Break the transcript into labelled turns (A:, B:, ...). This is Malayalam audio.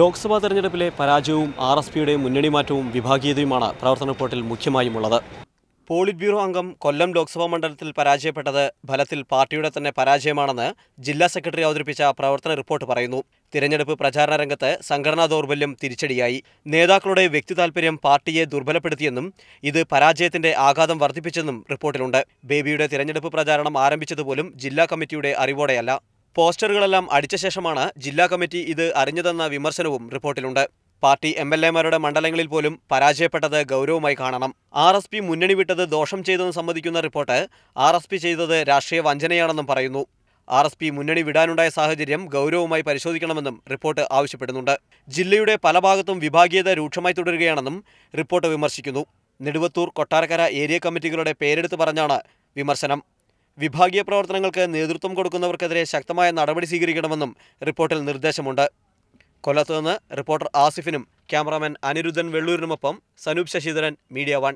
A: ലോക്സഭാ തെരഞ്ഞെടുപ്പിലെ പരാജയവും ആർ എസ് പിയുടെ മുന്നണി മാറ്റവും വിഭാഗീയതയുമാണ് പ്രവർത്തന റിപ്പോർട്ടിൽ മുഖ്യമായുമുള്ളത് ഉള്ളത് പോളിറ്റ് ബ്യൂറോ അംഗം കൊല്ലം ലോക്സഭാ മണ്ഡലത്തിൽ പരാജയപ്പെട്ടത് ഫലത്തിൽ പാർട്ടിയുടെ തന്നെ പരാജയമാണെന്ന് ജില്ലാ സെക്രട്ടറി അവതരിപ്പിച്ച പ്രവർത്തന റിപ്പോർട്ട് പറയുന്നു തിരഞ്ഞെടുപ്പ് പ്രചാരണ രംഗത്ത് സംഘടനാ ദൗർബല്യം തിരിച്ചടിയായി നേതാക്കളുടെ വ്യക്തി താൽപര്യം പാർട്ടിയെ ദുർബലപ്പെടുത്തിയെന്നും ഇത് പരാജയത്തിന്റെ ആഘാതം വർദ്ധിപ്പിച്ചെന്നും റിപ്പോർട്ടിലുണ്ട് ബേബിയുടെ തിരഞ്ഞെടുപ്പ് പ്രചാരണം ആരംഭിച്ചതുപോലും ജില്ലാ കമ്മിറ്റിയുടെ അറിവോടെയല്ല പോസ്റ്ററുകളെല്ലാം അടിച്ച ശേഷമാണ് ജില്ലാ കമ്മിറ്റി ഇത് അറിഞ്ഞതെന്ന വിമർശനവും റിപ്പോർട്ടിലുണ്ട് പാർട്ടി എം എൽ എമാരുടെ മണ്ഡലങ്ങളിൽ പോലും പരാജയപ്പെട്ടത് ഗൗരവമായി കാണണം ആർ എസ് പി മുന്നണി വിട്ടത് ദോഷം ചെയ്തെന്ന് സംബന്ധിക്കുന്ന റിപ്പോർട്ട് ആർ എസ് പി ചെയ്തത് രാഷ്ട്രീയ വഞ്ചനയാണെന്നും പറയുന്നു ആർ എസ് പി മുന്നണി വിടാനുണ്ടായ സാഹചര്യം ഗൗരവമായി പരിശോധിക്കണമെന്നും റിപ്പോർട്ട് ആവശ്യപ്പെടുന്നുണ്ട് ജില്ലയുടെ പല ഭാഗത്തും വിഭാഗീയത രൂക്ഷമായി തുടരുകയാണെന്നും റിപ്പോർട്ട് വിമർശിക്കുന്നു നെടുവത്തൂർ കൊട്ടാരക്കര ഏരിയ കമ്മിറ്റികളുടെ പേരെടുത്ത് പറഞ്ഞാണ് വിമർശനം വിഭാഗീയ പ്രവർത്തനങ്ങൾക്ക് നേതൃത്വം കൊടുക്കുന്നവർക്കെതിരെ ശക്തമായ നടപടി സ്വീകരിക്കണമെന്നും റിപ്പോർട്ടിൽ നിർദ്ദേശമുണ്ട് കൊല്ലത്തുനിന്ന് റിപ്പോർട്ടർ ആസിഫിനും ക്യാമറാമാൻ അനിരുദ്ധൻ വെള്ളൂരിനുമൊപ്പം സനൂപ് ശശിധരൻ മീഡിയ വൺ